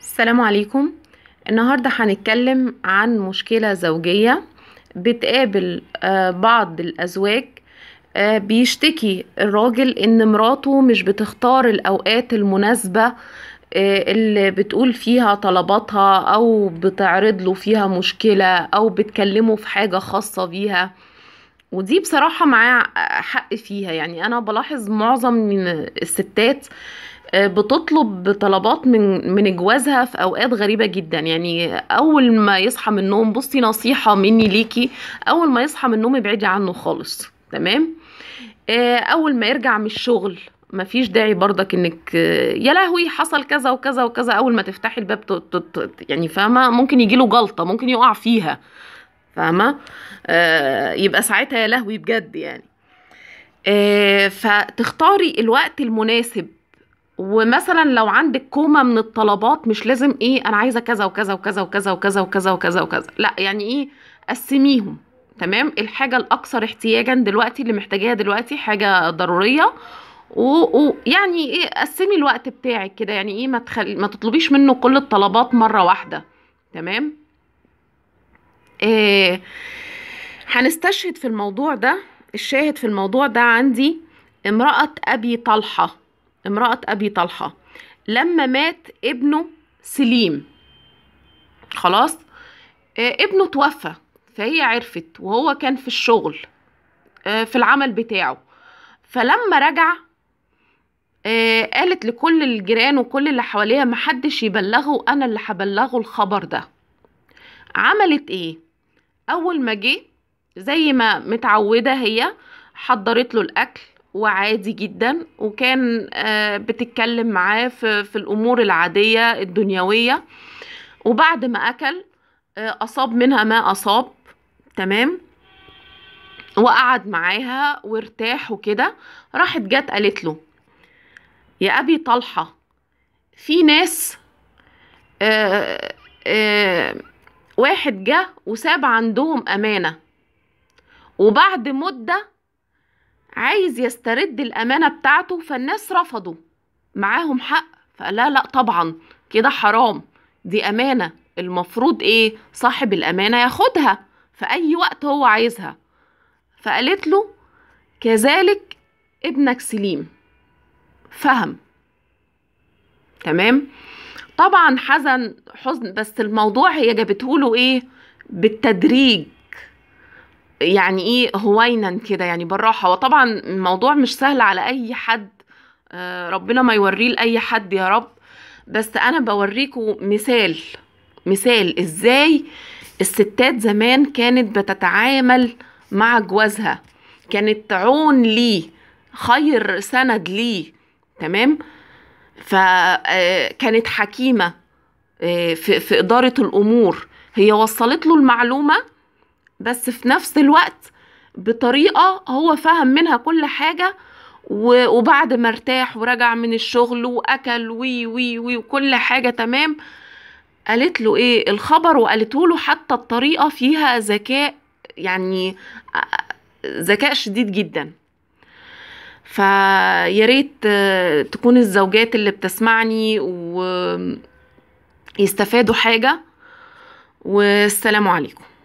السلام عليكم النهاردة هنتكلم عن مشكلة زوجية بتقابل آه، بعض الأزواج آه، بيشتكي الراجل ان مراته مش بتختار الأوقات المناسبة آه، اللي بتقول فيها طلباتها أو بتعرض له فيها مشكلة أو بتكلمه في حاجة خاصة بيها ودي بصراحة معاه حق فيها يعني أنا بلاحظ معظم من الستات آه آه، بتطلب طلبات من من جوازها في اوقات غريبه جدا يعني اول ما يصحى من النوم بصي نصيحه مني ليكي اول ما يصحى من النوم ابعدي عنه خالص تمام آه، اول ما يرجع من الشغل مفيش داعي برضك انك آه، يا لهوي حصل كذا وكذا وكذا اول ما تفتحي الباب يعني فاهمه ممكن يجيله جلطه ممكن يقع فيها فاهمه يبقى ساعتها يا لهوي بجد يعني فتختاري الوقت المناسب ومثلا لو عندك كومه من الطلبات مش لازم ايه انا عايزه كذا وكذا وكذا وكذا وكذا وكذا وكذا وكذا لا يعني ايه قسميهم تمام الحاجه الاكثر احتياجا دلوقتي اللي محتاجاها دلوقتي حاجه ضروريه ويعني ايه قسمي الوقت بتاعك كده يعني ايه ما تخل... ما تطلبيش منه كل الطلبات مره واحده تمام إيه هنستشهد في الموضوع ده الشاهد في الموضوع ده عندي امرأة أبي طلحة امرأة أبي طلحة لما مات ابنه سليم خلاص آه، ابنه توفى فهي عرفت وهو كان في الشغل آه، في العمل بتاعه فلما رجع آه، قالت لكل الجيران وكل اللي حواليها محدش يبلغه انا اللي هبلغه الخبر ده عملت ايه اول ما جه زي ما متعوده هي حضرت له الاكل وعادي جدا وكان آه، بتتكلم معاه في, في الأمور العادية الدنيوية وبعد ما أكل آه، أصاب منها ما أصاب تمام وقعد معاها وارتاح وكده راحت جت قالت له يا أبي طلحة في ناس آآ آه، آآ واحد جه وساب عندهم أمانة وبعد مدة عايز يسترد الأمانة بتاعته فالناس رفضوا معاهم حق فلا لا طبعا كده حرام دي أمانة المفروض إيه صاحب الأمانة ياخدها في أي وقت هو عايزها فقالت له كذلك ابنك سليم فهم تمام طبعا حزن حزن بس الموضوع هي جابته له ايه بالتدريج يعني ايه هوينا كده يعني بالراحه وطبعا الموضوع مش سهل على اي حد آه، ربنا ما يوريه لاي حد يا رب بس انا بوريكم مثال مثال ازاي الستات زمان كانت بتتعامل مع جوازها كانت عون ليه خير سند ليه تمام فكانت آه، حكيمه آه، في اداره الامور هي وصلت له المعلومه بس في نفس الوقت بطريقة هو فهم منها كل حاجة وبعد ما ارتاح ورجع من الشغل واكل وي وي وي وكل حاجة تمام قالت له ايه الخبر وقالت له حتى الطريقة فيها ذكاء يعني ذكاء شديد جدا فيا ريت تكون الزوجات اللي بتسمعني ويستفادوا حاجة والسلام عليكم